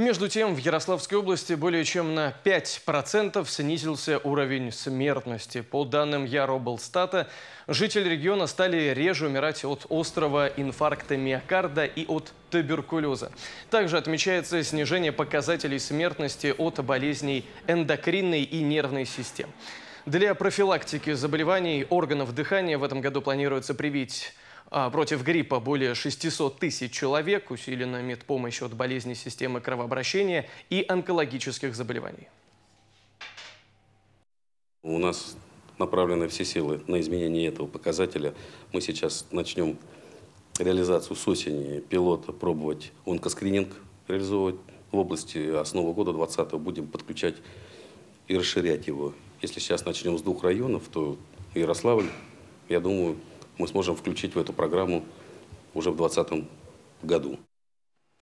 Между тем, в Ярославской области более чем на 5% снизился уровень смертности. По данным Яроблстата, жители региона стали реже умирать от острого инфаркта миокарда и от туберкулеза. Также отмечается снижение показателей смертности от болезней эндокринной и нервной систем. Для профилактики заболеваний органов дыхания в этом году планируется привить а, против гриппа более 600 тысяч человек, усилена медпомощь от болезней системы кровообращения и онкологических заболеваний. У нас направлены все силы на изменение этого показателя. Мы сейчас начнем реализацию с осени пилота, пробовать онкоскрининг реализовывать в области, а года 20 будем подключать и расширять его. Если сейчас начнем с двух районов, то Ярославль, я думаю, мы сможем включить в эту программу уже в 2020 году.